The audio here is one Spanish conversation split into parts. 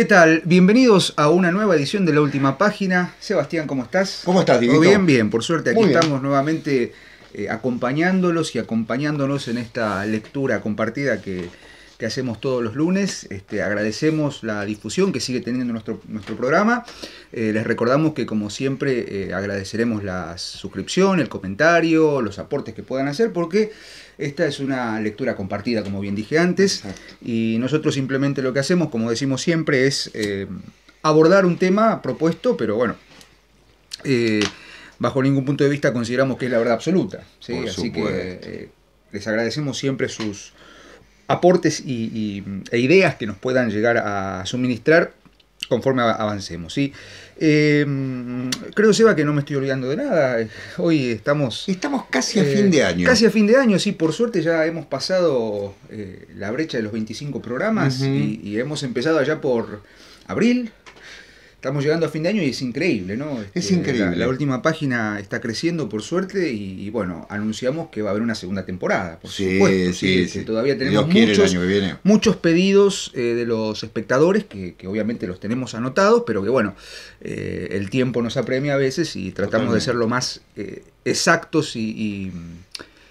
¿Qué tal? Bienvenidos a una nueva edición de La Última Página. Sebastián, ¿cómo estás? ¿Cómo estás, Muy Bien, bien, por suerte. Aquí estamos nuevamente eh, acompañándolos y acompañándonos en esta lectura compartida que que hacemos todos los lunes. Este, agradecemos la difusión que sigue teniendo nuestro, nuestro programa. Eh, les recordamos que como siempre eh, agradeceremos la suscripción, el comentario, los aportes que puedan hacer, porque esta es una lectura compartida, como bien dije antes, y nosotros simplemente lo que hacemos, como decimos siempre, es eh, abordar un tema propuesto, pero bueno bajo ningún punto de vista consideramos que es la verdad absoluta. Así que les agradecemos siempre sus, aportes y, e ideas que nos puedan llegar a suministrar conforme avancemos. ¿sí? Em, creo, Seba, que no me estoy olvidando de nada. Hoy estamos... Estamos casi a eh, fin de año. Casi a fin de año, sí. Por suerte ya hemos pasado eh, la brecha de los 25 programas y, hemos empezado allá por abril, estamos llegando a fin de año y es increíble, ¿no? es este, increíble. La, última página está creciendo por suerte y, bueno, anunciamos que va a haber una segunda temporada, por supuesto. Sí, sí, Todavía tenemos muchos, pedidos eh, de los espectadores que, obviamente los tenemos anotados, pero que bueno, eh, el tiempo nos apremia a veces y tratamos de ser lo más eh, exactos y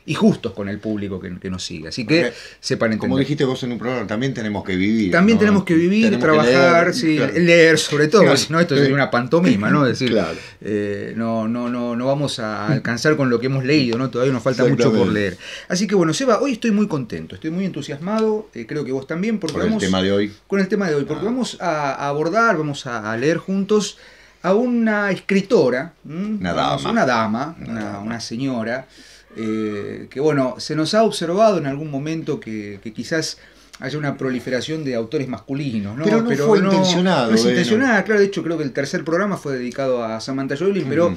y justos con el público que, nos sigue. Así que sepan entender. Como dijiste vos en un programa, también tenemos que vivir. También tenemos que vivir, trabajar, leer, sobre todo, no esto sería una pantomima, ¿no? decir, eh, no, no, no, no vamos a alcanzar con lo que hemos leído, ¿no? Todavía nos falta mucho por leer. Así que bueno, Seba, hoy estoy muy contento, estoy muy entusiasmado, eh, creo que vos también, porque con el tema de hoy. Con el tema de hoy, porque ah. vamos a abordar, vamos a leer juntos a una escritora, una dama, una, dama, una señora, eh, que bueno, se nos ha observado en algún momento que, quizás haya una proliferación de autores masculinos, ¿no? Pero no fue intencionado. es claro, de hecho creo que el tercer programa fue dedicado a Samantha Jolie, pero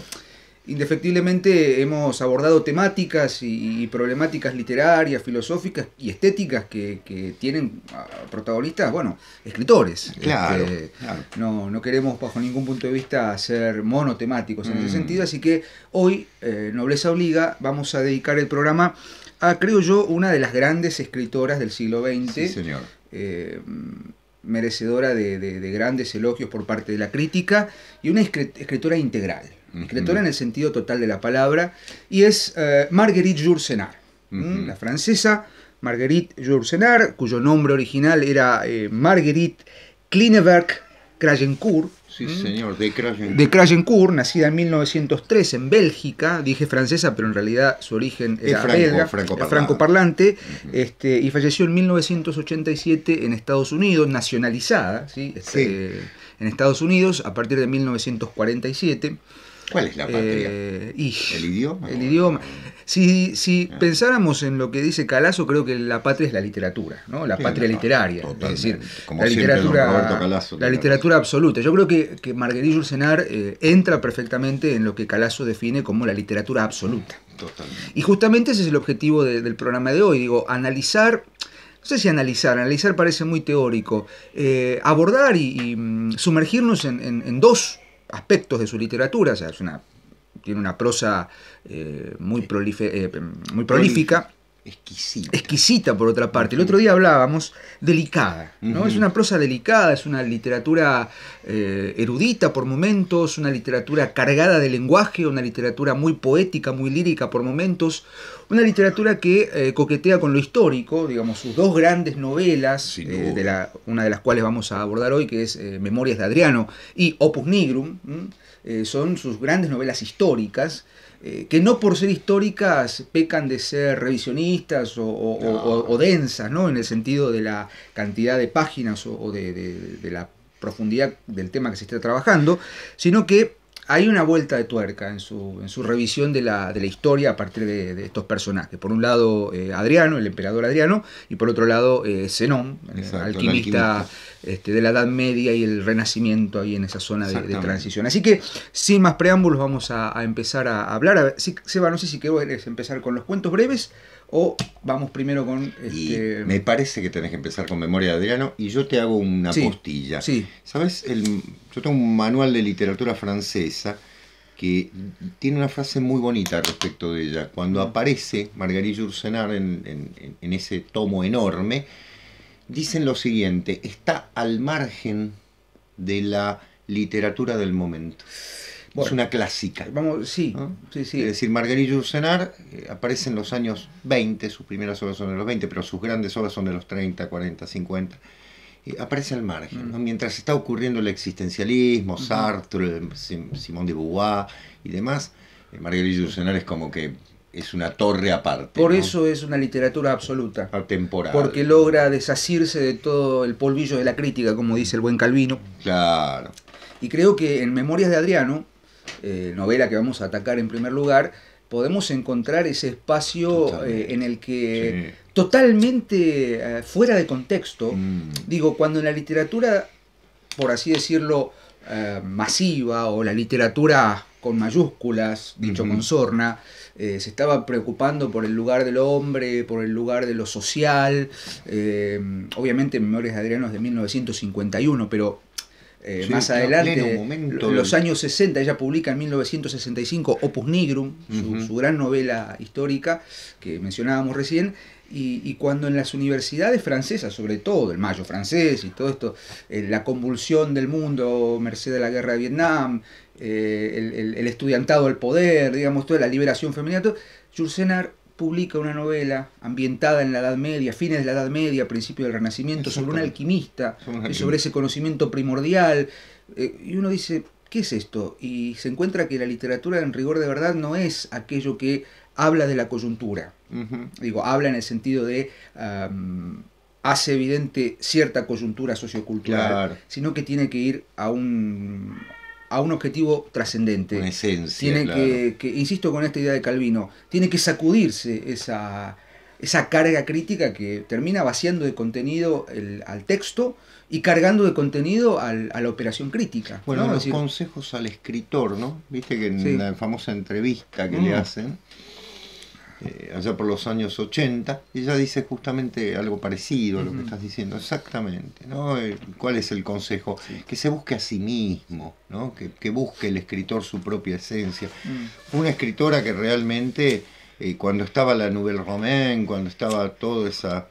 Indefectiblemente hemos abordado temáticas y, problemáticas literarias, filosóficas y estéticas que, tienen protagonistas, bueno, escritores. Este, claro, No, queremos bajo ningún punto de vista ser monotemáticos en ese mm. sentido, así que hoy, eh, Nobleza Obliga, vamos a dedicar el programa a, creo yo, una de las grandes escritoras del siglo XX. señor. Eh, merecedora de grandes elogios por parte de la crítica y una escritora integral. Escritora en el sentido total de la palabra, y es eh, Marguerite Yourcenar, la francesa Marguerite Jursenar cuyo nombre original era eh, Marguerite Klineberg krayencourt Sí, señor, de Kragencourt. nacida en 1903 en Bélgica, dije francesa, pero en realidad su origen era franco, belga, francoparlante, este, y falleció en 1987 en Estados Unidos, nacionalizada, este, en Estados Unidos a partir de 1947. ¿Cuál es la patria? Eh, ¿El idioma? El idioma. Si, ah. pensáramos en lo que dice Calazo, creo que la patria es la literatura, ¿no? La patria literaria. Es decir, la literatura, absoluta. Yo creo que, que Marguerite Ursenar eh, entra perfectamente en lo que Calazo define como la literatura absoluta. Y justamente ese es el objetivo del programa de hoy, digo, analizar no sé si analizar, analizar parece muy teórico, eh, abordar y, mm, sumergirnos en, en, en dos aspectos de su literatura, o sea, es una, tiene una prosa eh, muy, eh, muy prolífica. Exquisita. Exquisita, por otra parte. El otro día hablábamos delicada, ¿no? Es una prosa delicada, es una literatura eh, erudita por momentos, una literatura cargada de lenguaje, una literatura muy poética, muy lírica por momentos, una literatura que eh, coquetea con lo histórico, digamos, sus dos grandes novelas, eh, una de las cuales vamos a abordar hoy, que es Memorias de Adriano y Opus Nigrum, son sus grandes novelas históricas eh, que no por ser históricas pecan de ser revisionistas o, densas, ¿no? En el sentido de la cantidad de páginas o, de, la profundidad del tema que se está trabajando, sino que hay una vuelta de tuerca en su, en su revisión de la, de la, historia a partir de, estos personajes. Por un lado, eh, Adriano, el emperador Adriano, y por otro lado, eh, Zenón, el alquimista este, de la Edad Media y el Renacimiento ahí en esa zona de, transición. Así que, sin más preámbulos, vamos a, empezar a hablar. A ver, Seba, no sé si querés empezar con los cuentos breves o vamos primero con... Este, me parece que tenés que empezar con Memoria de Adriano y yo te hago una postilla. Sí. ¿Sabes? Yo tengo un manual de literatura francesa que tiene una frase muy bonita respecto de ella. Cuando mm. aparece Margarita Yourcenar en ese tomo enorme, dicen lo siguiente, está al margen de la literatura del momento. es una clásica. Vamos, sí, sí, Es decir, Marguerite Yourcenar eh, aparece en los años 20, sus primeras obras son de los 20, pero sus grandes obras son de los 30, 40, 50. Y aparece al margen, mm. mientras está ocurriendo el existencialismo, Sartre, Simón de Beauvoir y demás, eh, Marguerite Yourcenar es como que es una torre aparte. Por eso es una literatura absoluta. Atemporal. Porque logra desasirse de todo el polvillo de la crítica, como dice el buen Calvino. Claro. Y creo que en Memorias de Adriano, eh, novela que vamos a atacar en primer lugar, podemos encontrar ese espacio eh, en el que totalmente eh, fuera de contexto, mm. digo, cuando en la literatura, por así decirlo, masiva o la literatura con mayúsculas, dicho consorna eh, se estaba preocupando por el lugar del hombre, por el lugar de lo social, eh, obviamente Memorias de Adriano es de 1951, pero eh, más adelante, momento, los años 60, ella publica en 1965 Opus Nigrum, su, su, gran novela histórica que mencionábamos recién, y, cuando en las universidades francesas, sobre todo el mayo francés y todo esto, eh, la convulsión del mundo, merced de la guerra de Vietnam, eh, el, estudiantado al poder, digamos, toda la liberación femenina, Jules publica una novela ambientada en la Edad Media, fines de la Edad Media, principio del Renacimiento, sobre un alquimista, y sobre ese conocimiento primordial. Eh, y uno dice, ¿qué es esto? Y se encuentra que la literatura en rigor de verdad no es aquello que habla de la coyuntura Digo, habla en el sentido de... hace evidente cierta coyuntura sociocultural, sino que tiene que ir a un, a un objetivo trascendente. En esencia. Tiene que, insisto con esta idea de Calvino, tiene que sacudirse esa, carga crítica que termina vaciando de contenido el, al texto y cargando de contenido al, a la operación crítica. Bueno, los consejos al escritor, ¿no? Viste que en la famosa entrevista que mm. le hacen eh, allá por los años 80, ella dice justamente algo parecido a lo que estás diciendo, exactamente, ¿no? Eh, ¿Cuál es el consejo? Que se busque a sí mismo, ¿no? Que, busque el escritor su propia esencia. Mm. una escritora que realmente, eh, cuando estaba la Nouvelle Romaine, cuando estaba toda esa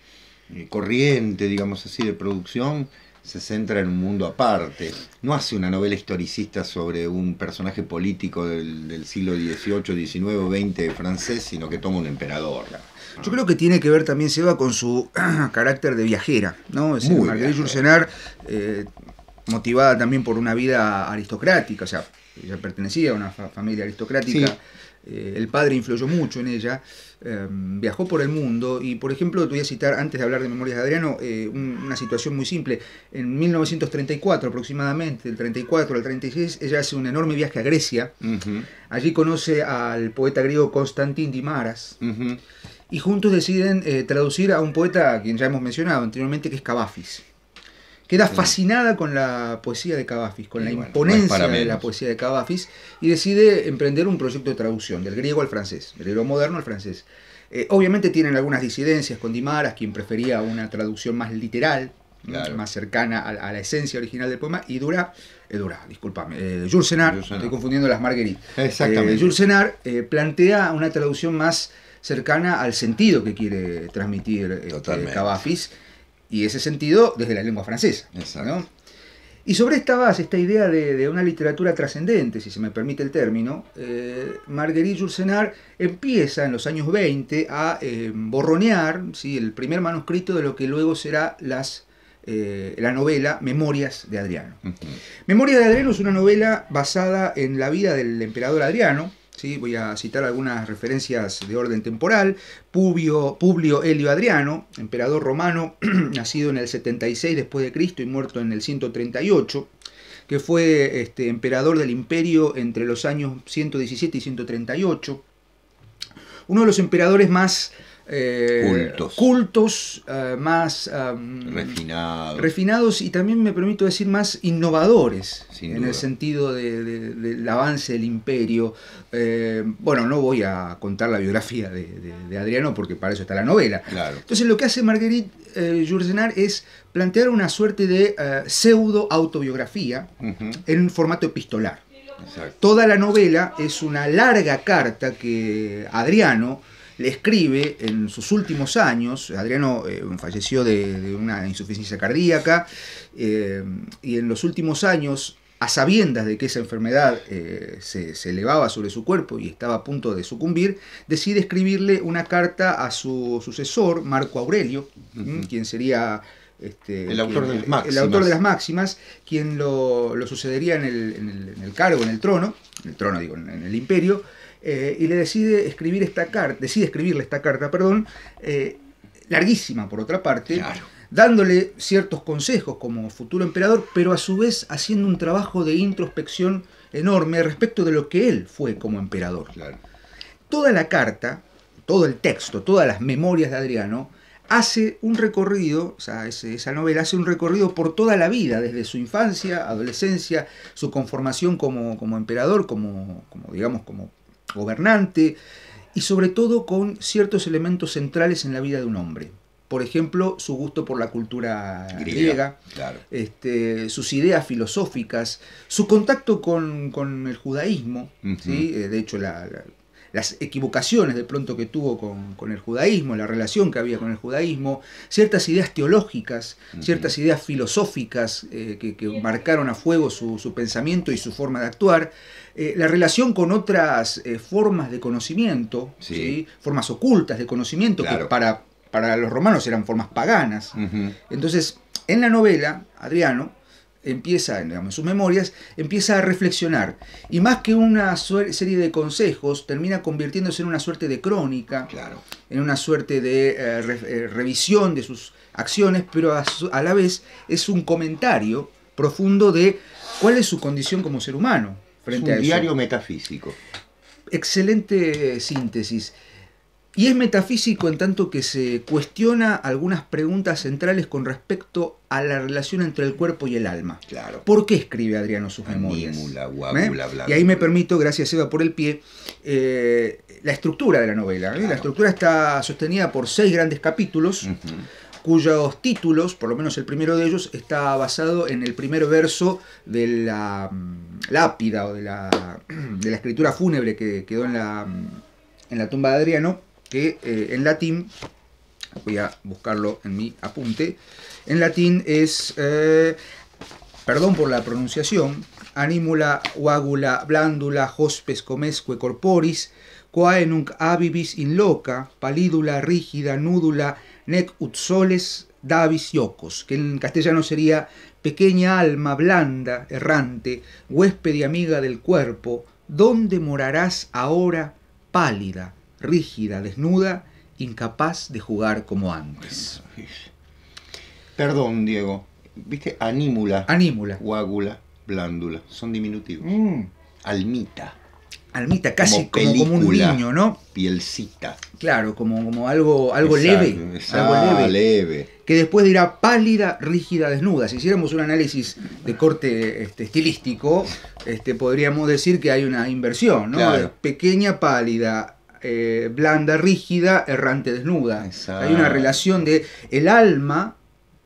corriente, digamos así, de producción, se centra en un mundo aparte. No hace una novela historicista sobre un personaje político del, siglo XVIII, XIX, XX francés, sino que toma un emperador. Yo creo que tiene que ver también, Seba, con su carácter de viajera, ¿no? Es decir, Marguerite eh, motivada también por una vida aristocrática, o sea, ella pertenecía a una familia aristocrática, eh, el padre influyó mucho en ella, em, viajó por el mundo y, por ejemplo, te voy a citar, antes de hablar de Memorias de Adriano, eh, una situación muy simple. En 1934 aproximadamente, del 34 al 36, ella hace un enorme viaje a Grecia, allí conoce al poeta griego Constantín Dimaras. Uh Y juntos deciden eh, traducir a un poeta a quien ya hemos mencionado anteriormente, que es Cavafis queda mm. fascinada con la poesía de Cavafis, con la imponencia de la poesía de Cavafis, y decide emprender un proyecto de traducción del griego al francés, del griego moderno al francés. Eh, obviamente tienen algunas disidencias con Dimaras, quien prefería una traducción más literal, más cercana a, la esencia original del poema, y Dura, eh, Dura, discúlpame, eh, Jules Senar, estoy confundiendo las marguerites. Exactamente. Jules Senar plantea una traducción más cercana al sentido que quiere transmitir Cavafis y ese sentido desde la lengua francesa. Y sobre esta base, esta idea de, una literatura trascendente, si se me permite el término, eh, Marguerite Yourcenar empieza en los años 20 a eh, borronear el primer manuscrito de lo que luego será las, eh, la novela Memorias de Adriano. Memorias de Adriano es una novela basada en la vida del emperador Adriano, voy a citar algunas referencias de orden temporal, Publio, Publio Helio Adriano, emperador romano, nacido en el 76 después de Cristo y muerto en el 138, que fue este, emperador del imperio entre los años 117 y 138, uno de los emperadores más eh, cultos, eh, más em, refinados. y también me permito decir más innovadores en el sentido del avance del imperio. Eh, bueno, no voy a contar la biografía de, Adriano porque para eso está la novela. Entonces lo que hace Marguerite eh, es plantear una suerte de pseudo autobiografía en un formato epistolar. Toda la novela es una larga carta que Adriano le escribe en sus últimos años, Adriano eh, falleció de, una insuficiencia cardíaca, eh, y en los últimos años, a sabiendas de que esa enfermedad eh, se, elevaba sobre su cuerpo y estaba a punto de sucumbir, decide escribirle una carta a su sucesor, Marco Aurelio, quien sería... Este, el, autor de las máximas. quien lo, sucedería en el, en el cargo, en el trono, el trono digo, en el imperio, eh, y le decide escribir esta carta, decide escribirle esta carta, perdón, eh, larguísima por otra parte, dándole ciertos consejos como futuro emperador, pero a su vez haciendo un trabajo de introspección enorme respecto de lo que él fue como emperador. Toda la carta, todo el texto, todas las memorias de Adriano, hace un recorrido, esa novela hace un recorrido por toda la vida, desde su infancia, adolescencia, su conformación como, como emperador, como, como, digamos, como gobernante, y sobre todo con ciertos elementos centrales en la vida de un hombre. Por ejemplo, su gusto por la cultura griega, este, sus ideas filosóficas, su contacto con, el judaísmo. Eh, de hecho, la, las equivocaciones de pronto que tuvo con, el judaísmo, la relación que había con el judaísmo, ciertas ideas teológicas, ciertas ideas filosóficas eh, que, marcaron a fuego su, su, pensamiento y su forma de actuar, eh, la relación con otras eh, formas de conocimiento, formas ocultas de conocimiento que para, para los romanos eran formas paganas. Entonces, en la novela, Adriano empieza, en sus memorias, empieza a reflexionar. Y más que una serie de consejos, termina convirtiéndose en una suerte de crónica, en una suerte de eh, eh, revisión de sus acciones, pero a, la vez es un comentario profundo de cuál es su condición como ser humano. Frente es un diario metafísico. Excelente síntesis. Y es metafísico en tanto que se cuestiona algunas preguntas centrales con respecto a la relación entre el cuerpo y el alma. Claro. ¿Por qué escribe Adriano sus memorias? ¿Eh? y ahí me permito, gracias Eva por el pie, eh, la estructura de la novela. ¿eh? La estructura está sostenida por seis grandes capítulos. cuyos títulos, por lo menos el primero de ellos, está basado en el primer verso de la mm, lápida o de la, de la escritura fúnebre que quedó en la, mm, en la tumba de Adriano, que eh, en latín, voy a buscarlo en mi apunte, en latín es, eh, perdón por la pronunciación, animula, uagula, blándula hospes, comesque, corporis, quae nunc in loca, palídula, rígida, nudula, nec ut soles davis iocos, que en castellano sería pequeña alma blanda, errante, huésped y amiga del cuerpo, ¿dónde morarás ahora pálida? rígida, desnuda, incapaz de jugar como antes. Perdón, Diego. ¿Viste? Anímula. Anímula. Guágula, blándula. Son diminutivos. Mm. Almita. Almita, casi como, un niño, ¿no? Pielcita. Claro, como, algo, algo leve. algo ah, leve, Que después dirá pálida, rígida, desnuda. Si hiciéramos un análisis de corte este, estilístico, este, podríamos decir que hay una inversión, ¿no? Pequeña, pálida, eh, blanda, rígida, errante, desnuda. Hay una relación de el alma,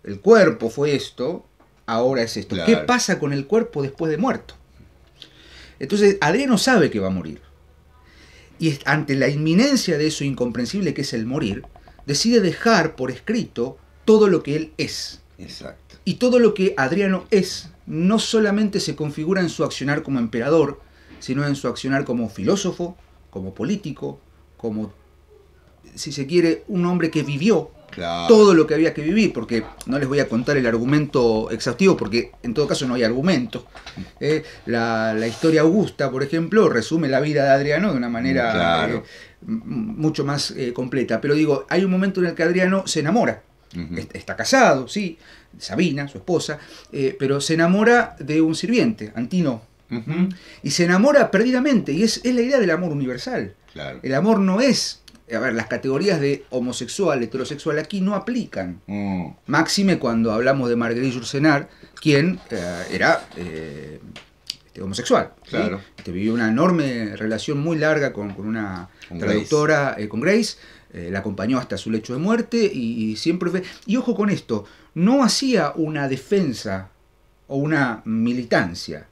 el cuerpo fue esto, ahora es esto. ¿Qué pasa con el cuerpo después de muerto? Entonces, Adriano sabe que va a morir. Y ante la inminencia de eso incomprensible que es el morir, decide dejar por escrito todo lo que él es. Y todo lo que Adriano es no solamente se configura en su accionar como emperador, sino en su accionar como filósofo, como político, como, si se quiere, un hombre que vivió todo lo que había que vivir, porque no les voy a contar el argumento exhaustivo, porque en todo caso no hay argumento. Mm. Eh, la, historia augusta, por ejemplo, resume la vida de Adriano de una manera mm, eh, mucho más eh, completa. Pero digo, hay un momento en el que Adriano se enamora. Está casado, sí, Sabina, su esposa, pero se enamora de un sirviente, Antino, Y se enamora perdidamente, y es, es, la idea del amor universal. El amor no es a ver, las categorías de homosexual, heterosexual aquí no aplican. Mm. Máxime cuando hablamos de Marguerite Yourcenar, quien eh, era eh, este, homosexual. Claro. Este, vivió una enorme relación muy larga con, una traductora, con Grace. Eh, la acompañó hasta su lecho de muerte y, siempre fue... Y ojo con esto, no hacía una defensa o una militancia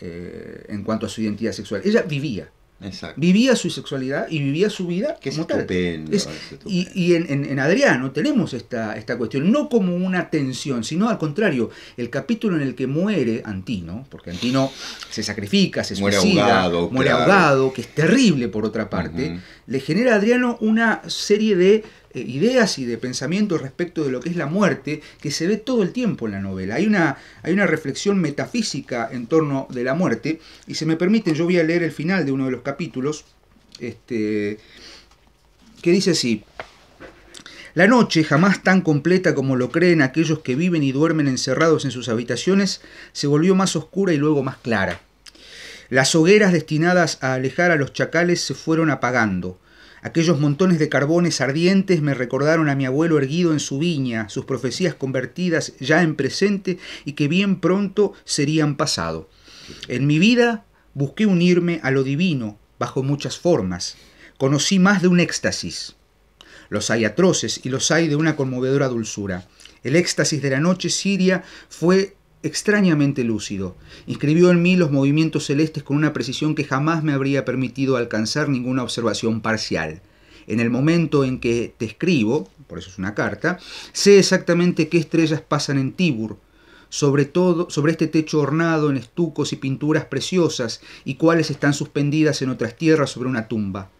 en cuanto a su identidad sexual. Ella vivía. Vivía su sexualidad y vivía su vida. Que es Y, en, Adriano tenemos esta, esta cuestión, no como una tensión, sino al contrario, el capítulo en el que muere Antino, porque Antino se sacrifica, se muere ahogado, muere ahogado, que es terrible por otra parte, le genera a Adriano una serie de eh, ideas y de pensamientos respecto de lo que es la muerte que se ve todo el tiempo en la novela. Hay una, hay una reflexión metafísica en torno de la muerte y se me permite, yo voy a leer el final de uno de los capítulos este, que dice así. La noche, jamás tan completa como lo creen aquellos que viven y duermen encerrados en sus habitaciones, se volvió más oscura y luego más clara. Las hogueras destinadas a alejar a los chacales se fueron apagando. Aquellos montones de carbones ardientes me recordaron a mi abuelo erguido en su viña, sus profecías convertidas ya en presente y que bien pronto serían pasado. En mi vida busqué unirme a lo divino bajo muchas formas. Conocí más de un éxtasis. Los hay atroces y los hay de una conmovedora dulzura. El éxtasis de la noche siria fue extrañamente lúcido. Inscribió en mí los movimientos celestes con una precisión que jamás me habría permitido alcanzar ninguna observación parcial. En el momento en que te escribo, por eso es una carta, sé exactamente qué estrellas pasan en Tibur, sobre todo sobre este techo ornado en estucos y pinturas preciosas y cuáles están suspendidas en otras tierras sobre una tumba.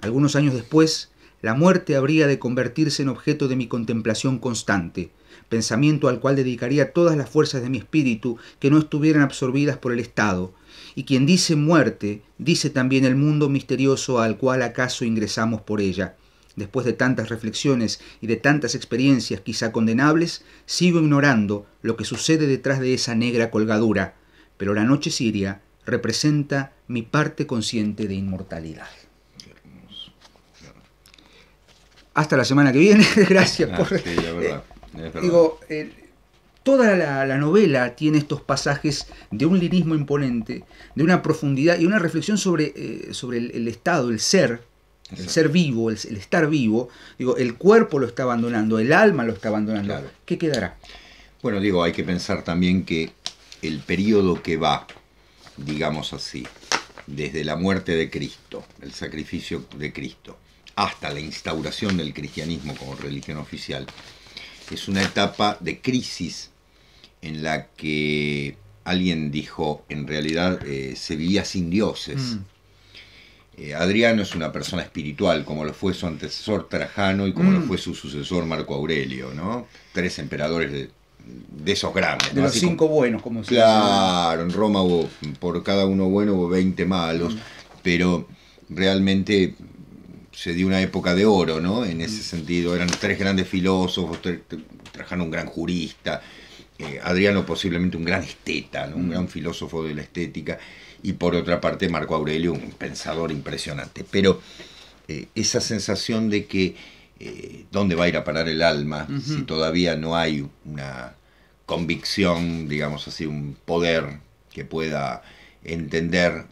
Algunos años después, la muerte habría de convertirse en objeto de mi contemplación constante pensamiento al cual dedicaría todas las fuerzas de mi espíritu que no estuvieran absorbidas por el Estado. Y quien dice muerte, dice también el mundo misterioso al cual acaso ingresamos por ella. Después de tantas reflexiones y de tantas experiencias quizá condenables, sigo ignorando lo que sucede detrás de esa negra colgadura, pero la noche siria representa mi parte consciente de inmortalidad. Hasta la semana que viene. Gracias ah, por. Digo, eh, toda la, novela tiene estos pasajes de un lirismo imponente, de una profundidad y una reflexión sobre, eh, sobre el, estado, el ser, el ser vivo, el, estar vivo. Digo, el cuerpo lo está abandonando, el alma lo está abandonando. ¿Qué quedará? Bueno, digo, hay que pensar también que el periodo que va, digamos así, desde la muerte de Cristo, el sacrificio de Cristo, hasta la instauración del cristianismo como religión oficial, es una etapa de crisis en la que alguien dijo, en realidad eh, se vivía sin dioses. Mm. Eh, Adriano es una persona espiritual, como lo fue su antecesor Trajano y como lo mm. fue su sucesor Marco Aurelio, ¿no? Tres emperadores de, esos grandes. De los cinco buenos, como se Claro, en Roma hubo, por cada uno bueno hubo 20 malos, mm. pero realmente se dio una época de oro, ¿no? En ese mm. sentido, eran tres grandes filósofos, trajeron un gran jurista, eh, Adriano posiblemente un gran esteta, un mm. gran filósofo de la estética, y por otra parte Marco Aurelio, un pensador impresionante. Pero eh, esa sensación de que eh, dónde va a ir a parar el alma si todavía no hay una convicción, digamos así, un poder que pueda entender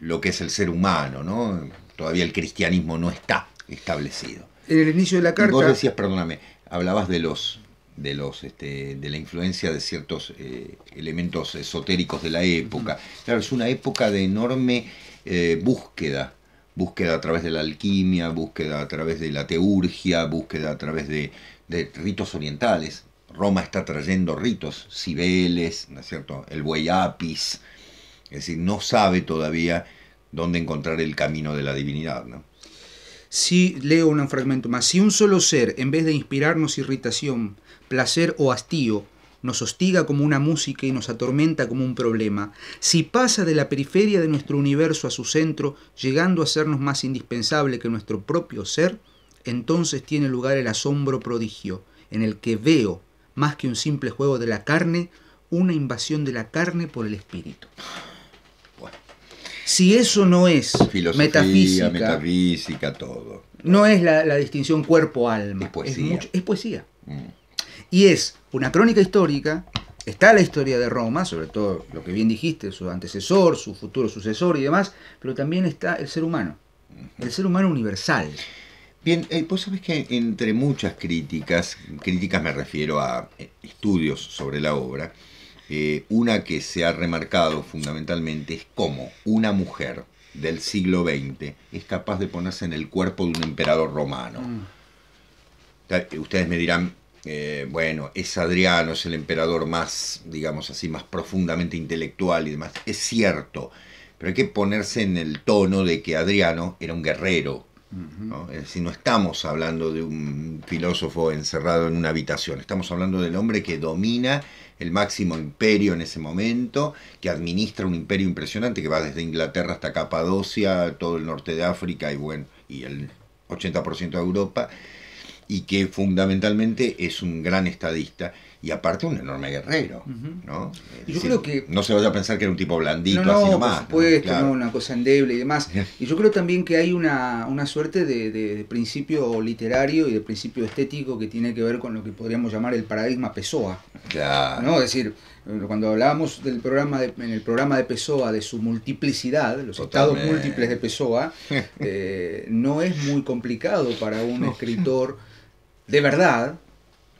lo que es el ser humano, ¿no? todavía el cristianismo no está establecido. En el inicio de la carta. vos decías, perdóname, hablabas de los de los este, de la influencia de ciertos eh, elementos esotéricos de la época. Claro, es una época de enorme eh, búsqueda, búsqueda a través de la alquimia, búsqueda a través de la teurgia, búsqueda a través de, ritos orientales. Roma está trayendo ritos, Cibeles, ¿no es cierto? El buey es decir, no sabe todavía dónde encontrar el camino de la divinidad. ¿no? Si leo un fragmento más, si un solo ser, en vez de inspirarnos irritación, placer o hastío, nos hostiga como una música y nos atormenta como un problema, si pasa de la periferia de nuestro universo a su centro, llegando a sernos más indispensable que nuestro propio ser, entonces tiene lugar el asombro prodigio, en el que veo, más que un simple juego de la carne, una invasión de la carne por el espíritu. Si eso no es metafísica, todo. No es la, distinción cuerpo-alma. Es poesía. Mm. Y es una crónica histórica, está la historia de Roma, sobre todo lo que bien dijiste, su antecesor, su futuro sucesor y demás, pero también está el ser humano, el ser humano universal. Bien, eh, vos sabés que entre muchas críticas, críticas me refiero a eh, estudios sobre la obra, eh, una que se ha remarcado fundamentalmente es cómo una mujer del siglo XX es capaz de ponerse en el cuerpo de un emperador romano. Mm. Eh, ustedes me dirán, eh, bueno, es Adriano, es el emperador más, digamos así, más profundamente intelectual y demás. Es cierto, pero hay que ponerse en el tono de que Adriano era un guerrero, ¿no? Es eh, decir, no estamos hablando de un filósofo encerrado en una habitación, estamos hablando del hombre que domina el máximo imperio en ese momento, que administra un imperio impresionante que va desde Inglaterra hasta Capadocia, todo el norte de África y bueno, y el 80% de Europa, y que fundamentalmente es un gran estadista y aparte un enorme guerrero, ¿no? yo creo que... No se vaya a pensar que era un tipo blandito, así nomás. una cosa endeble y demás. Y yo creo también que hay una, una suerte de, principio literario y de principio estético que tiene que ver con lo que podríamos llamar el paradigma Pessoa. ¿no? Es decir, cuando hablábamos del programa de, en el programa de Pessoa de su multiplicidad, los estados múltiples de Pessoa, eh, no es muy complicado para un escritor de verdad,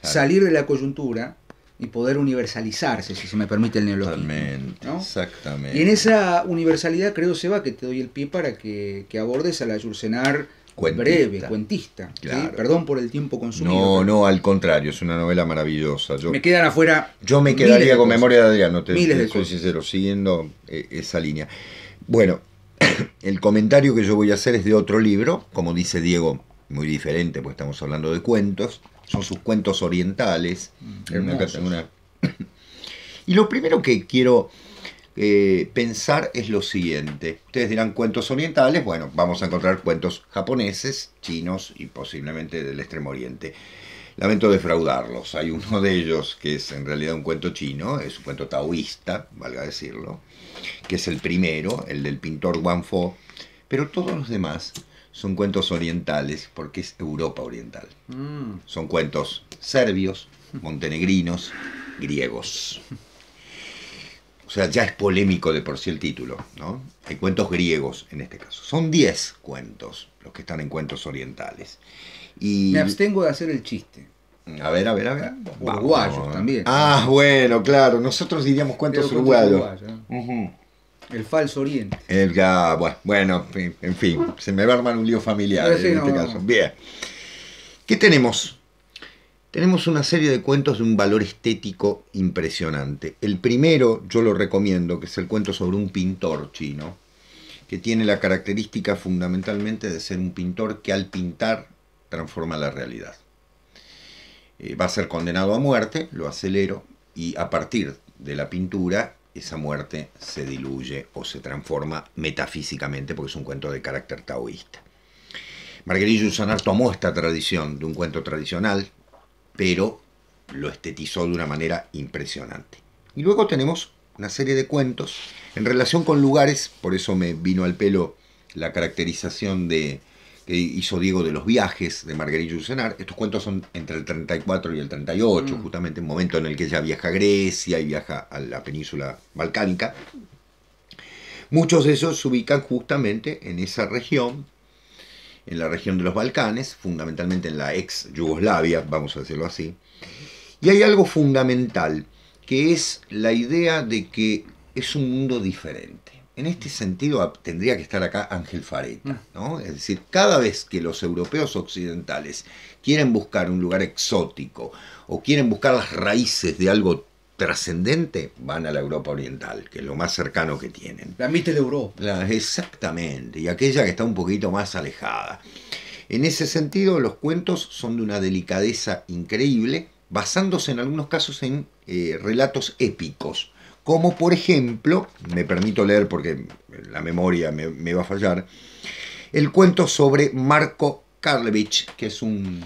salir de la coyuntura y poder universalizarse, si se me permite el neologismo. exactamente. Y en esa universalidad creo, Seba, que te doy el pie para que, abordes a la Yurcenar breve, cuentista. Claro. Perdón por el tiempo consumido. No, no, al contrario, es una novela maravillosa. me quedan afuera. Yo me quedaría con memoria de Adriano, te, miles soy sincero, siguiendo eh, esa línea. Bueno, el comentario que yo voy a hacer es de otro libro, como dice Diego, muy diferente, porque estamos hablando de cuentos son sus cuentos orientales. y lo primero que quiero eh, pensar es lo siguiente. Ustedes dirán cuentos orientales, bueno, vamos a encontrar cuentos japoneses, chinos y posiblemente del Extremo Oriente. Lamento defraudarlos, hay uno de ellos que es en realidad un cuento chino, es un cuento taoísta, valga decirlo, que es el primero, el del pintor Guanfo pero todos los demás son cuentos orientales, porque es Europa oriental. Mm. Son cuentos serbios, montenegrinos, griegos. O sea, ya es polémico de por sí el título, ¿no? Hay cuentos griegos en este caso. Son 10 cuentos los que están en cuentos orientales. Y... Me abstengo de hacer el chiste. A ver, a ver, a ver. Ah, uruguayos también. Ah, bueno, claro. Nosotros diríamos cuentos uruguayos. El falso oriente. El, ya, bueno, en fin, se me va a armar un lío familiar en este caso. Bien. ¿Qué tenemos? Tenemos una serie de cuentos de un valor estético impresionante. El primero, yo lo recomiendo, que es el cuento sobre un pintor chino, que tiene la característica fundamentalmente de ser un pintor que al pintar transforma la realidad. Eh, va a ser condenado a muerte, lo acelero, y a partir de la pintura esa muerte se diluye o se transforma metafísicamente porque es un cuento de carácter taoísta. Marguerite Jussanar tomó esta tradición de un cuento tradicional, pero lo estetizó de una manera impresionante. Y luego tenemos una serie de cuentos en relación con lugares, por eso me vino al pelo la caracterización de hizo Diego de los viajes de Marguerite Yourcenar. Estos cuentos son entre el 34 y el 38, mm. justamente un momento en el que ella viaja a Grecia y viaja a la península balcánica. Muchos de esos se ubican justamente en esa región, en la región de los Balcanes, fundamentalmente en la ex Yugoslavia, vamos a decirlo así. Y hay algo fundamental, que es la idea de que es un mundo diferente en este sentido tendría que estar acá Ángel Fareta, mm. ¿no? Es decir, cada vez que los europeos occidentales quieren buscar un lugar exótico o quieren buscar las raíces de algo trascendente, van a la Europa Oriental, que es lo más cercano que tienen. La de Europa. exactamente, y aquella que está un poquito más alejada. En ese sentido, los cuentos son de una delicadeza increíble, basándose en algunos casos en eh, relatos épicos como por ejemplo, me permito leer porque la memoria me, va a fallar, el cuento sobre Marco Karlevich, que es un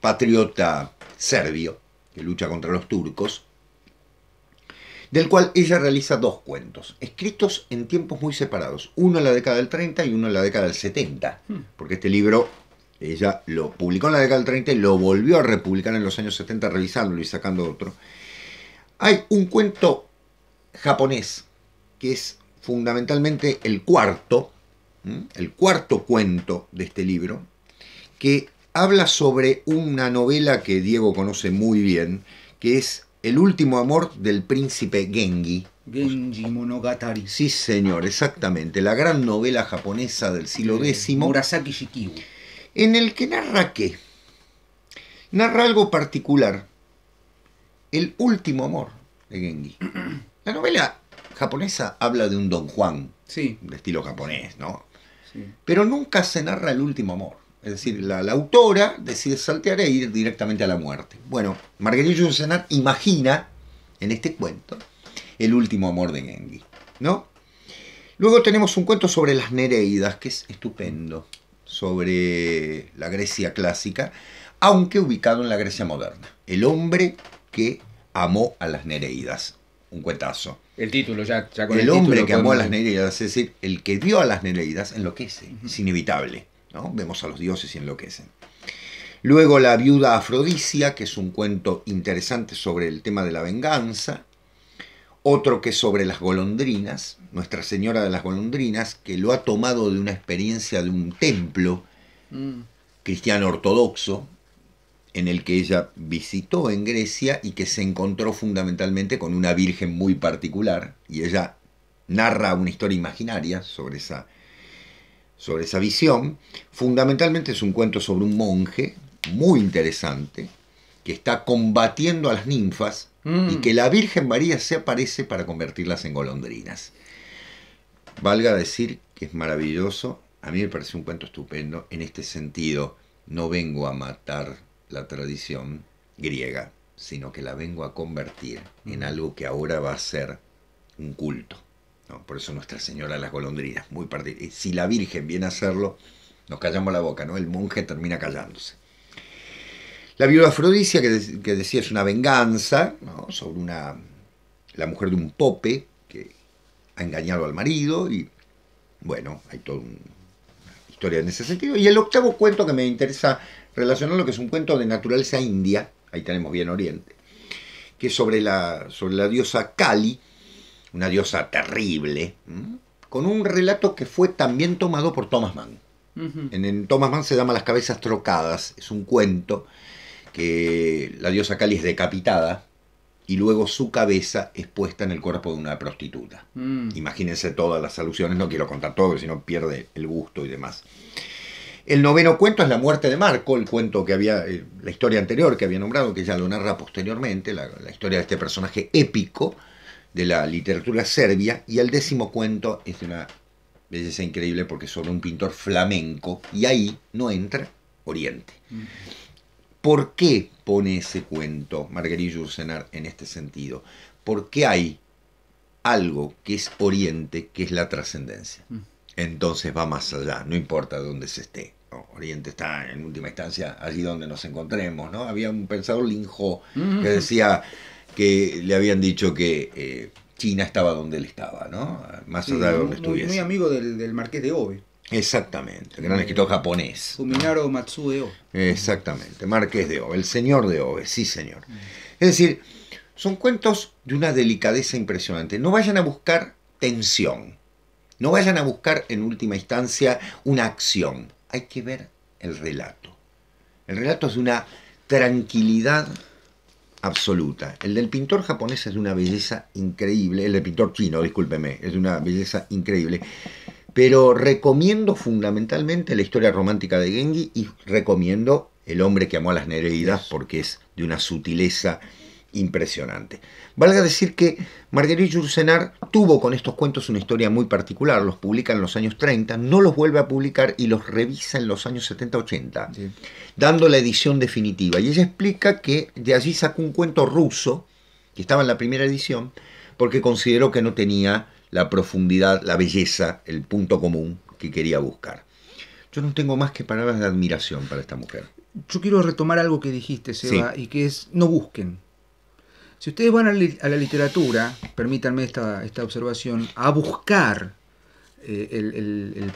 patriota serbio que lucha contra los turcos, del cual ella realiza dos cuentos, escritos en tiempos muy separados, uno en la década del 30 y uno en la década del 70, hmm. porque este libro ella lo publicó en la década del 30 y lo volvió a republicar en los años 70 revisándolo y sacando otro. Hay un cuento japonés, que es fundamentalmente el cuarto, el cuarto cuento de este libro, que habla sobre una novela que Diego conoce muy bien, que es El último amor del príncipe Genji. Genji Monogatari. Sí, señor, exactamente. La gran novela japonesa del siglo X. Eh, Murasaki Shikibu. En el que narra qué? Narra algo particular. El último amor de Genji. La novela japonesa habla de un Don Juan, sí. de estilo japonés, ¿no? Pero nunca se narra el último amor. Es decir, la, autora decide saltear e ir directamente a la muerte. Bueno, Marguerite cenar imagina en este cuento el último amor de Genji, ¿no? Luego tenemos un cuento sobre las Nereidas, que es estupendo, sobre la Grecia clásica, aunque ubicado en la Grecia moderna. El hombre que amó a las Nereidas, un cuetazo. El título ya, con el, hombre que amó a las Nereidas, es decir, el que dio a las Nereidas enloquece, es inevitable. ¿no? Vemos a los dioses y enloquecen. Luego La viuda Afrodisia, que es un cuento interesante sobre el tema de la venganza. Otro que es sobre las golondrinas, Nuestra Señora de las Golondrinas, que lo ha tomado de una experiencia de un templo mm. cristiano ortodoxo, en el que ella visitó en Grecia y que se encontró fundamentalmente con una virgen muy particular, y ella narra una historia imaginaria sobre esa, sobre esa visión. Fundamentalmente es un cuento sobre un monje muy interesante que está combatiendo a las ninfas y mm. que la Virgen María se aparece para convertirlas en golondrinas. Valga decir que es maravilloso, a mí me parece un cuento estupendo en este sentido. No vengo a matar la tradición griega, sino que la vengo a convertir en algo que ahora va a ser un culto. Por eso Nuestra Señora de las Golondrinas, muy particular. Si la Virgen viene a hacerlo, nos callamos la boca, ¿no? El monje termina callándose. La viuda afrodisia, que, decía es una venganza ¿no? sobre una, la mujer de un pope que ha engañado al marido y bueno, hay toda una historia en ese sentido. Y el octavo cuento que me interesa a lo que es un cuento de naturaleza india, ahí tenemos bien Oriente, que es sobre la, sobre la diosa Kali, una diosa terrible, con un relato que fue también tomado por Thomas Mann. en, Thomas Mann se llama Las cabezas trocadas, es un cuento que la diosa Kali es decapitada y luego su cabeza es puesta en el cuerpo de una prostituta. Mm. Imagínense todas las alusiones, no quiero contar todo, si no pierde el gusto y demás. El noveno cuento es La muerte de Marco, el cuento que había, eh, la historia anterior que había nombrado, que ya lo narra posteriormente, la, historia de este personaje épico de la literatura serbia. Y el décimo cuento es una belleza increíble porque es sobre un pintor flamenco y ahí no entra Oriente. ¿Por qué pone ese cuento Marguerite Ursenar en este sentido? Porque hay algo que es Oriente, que es la trascendencia entonces va más allá, no importa dónde se esté. Oriente está en última instancia allí donde nos encontremos, ¿no? Había un pensador linjo que mm. decía que le habían dicho que eh, China estaba donde él estaba, ¿no? Más allá de donde estuviese. Muy amigo del, marqués de Obe. Exactamente, el gran escritor japonés. Fuminaro Matsue Exactamente, marqués de Obe, el señor de Obe, sí señor. Mm. Es decir, son cuentos de una delicadeza impresionante. No vayan a buscar tensión no vayan a buscar en última instancia una acción, hay que ver el relato. El relato es de una tranquilidad absoluta. El del pintor japonés es de una belleza increíble, el del pintor chino, discúlpeme, es de una belleza increíble. Pero recomiendo fundamentalmente la historia romántica de Genji y recomiendo El hombre que amó a las Nereidas porque es de una sutileza impresionante. Valga decir que Marguerite Yourcenar tuvo con estos cuentos una historia muy particular, los publica en los años 30, no los vuelve a publicar y los revisa en los años 70-80, dando la edición definitiva. Y ella explica que de allí sacó un cuento ruso, que estaba en la primera edición, porque consideró que no tenía la profundidad, la belleza, el punto común que quería buscar. Yo no tengo más que palabras de admiración para esta mujer. Yo quiero retomar algo que dijiste, Seba, y que es no busquen. Si ustedes van a la, literatura, permítanme esta, esta, observación, a buscar eh,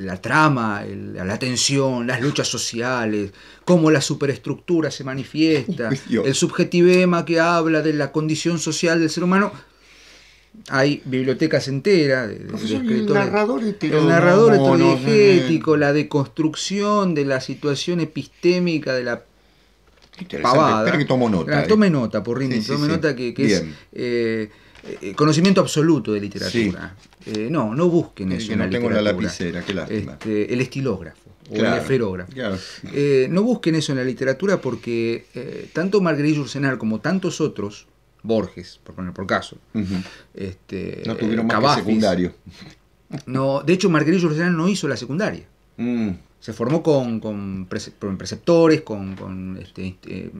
la trama, la tensión, las luchas sociales, cómo la superestructura se manifiesta, el subjetivema que habla de la condición social del ser humano, hay bibliotecas enteras de, escritores. El narrador heterodigético, la deconstrucción de la situación epistémica de la Pavada. Espera que nota. Eh. tome nota, por tome nota que, es eh, eh, conocimiento absoluto de literatura. no, no busquen eso. no la tengo literatura. la lapicera, qué lástima. Este, el estilógrafo o el eferógrafo no busquen eso en la literatura porque tanto Marguerite Yourcenar como tantos otros, Borges, por poner por caso, este, no tuvieron más que secundario. No, de hecho, Marguerite Yourcenar no hizo la secundaria. Mm. Se formó con, con, preceptores, con, con este, este,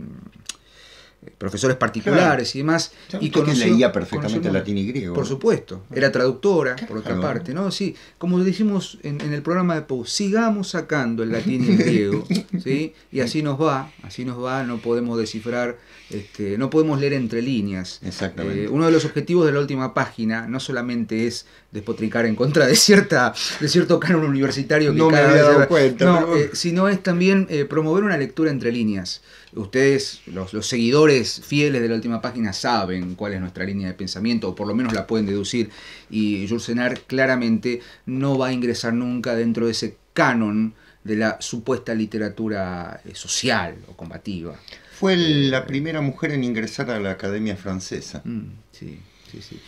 eh, profesores particulares y demás. y leía perfectamente latín y griego. Por supuesto, era traductora, por otra parte, ¿no? Sí, como decimos en, en el programa de Pou, sigamos sacando el latín y griego, ¿sí? Y así nos va, así nos va, no podemos descifrar, este, no podemos leer entre líneas. Exactamente. Eh, uno de los objetivos de la última página no solamente es despotricar en contra de cierta de cierto canon universitario que no me cuenta, no, eh, sino es también promover una lectura entre líneas. Ustedes, los, seguidores fieles de la última página, saben cuál es nuestra línea de pensamiento, o por lo menos la pueden deducir, y Senar claramente no va a ingresar nunca dentro de ese canon de la supuesta literatura eh, social o combativa. Fue eh, la primera mujer en ingresar a la Academia Francesa. Mm, sí, sí, sí.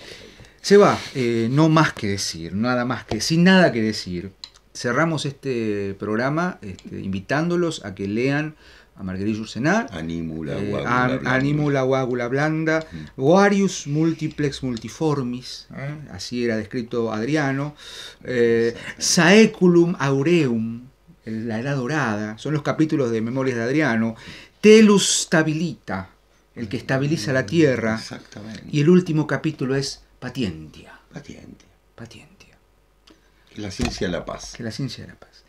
Se eh, no más que decir, nada más que, sin nada que decir. Cerramos este programa este, invitándolos a que lean a Marguerite senar, Animula eh, guágula eh, blanda, Guarius mm. multiplex multiformis, ah. así era descrito Adriano, eh, Saeculum aureum, eh, la edad dorada, son los capítulos de Memorias de Adriano, Telus stabilita, el que estabiliza la mm, tierra, Exactamente. y el último capítulo es Patientia. Patientia. Patientia. la ciencia de la paz. la ciencia de la paz.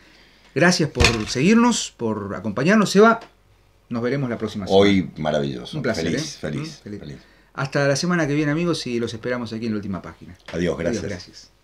Gracias por seguirnos, por acompañarnos. Se nos veremos la próxima semana. Hoy maravilloso. Un placer. ¿eh? Feliz, feliz, Hasta la semana que viene, amigos, y los esperamos aquí en la última página. Adiós, gracias. Adiós, gracias.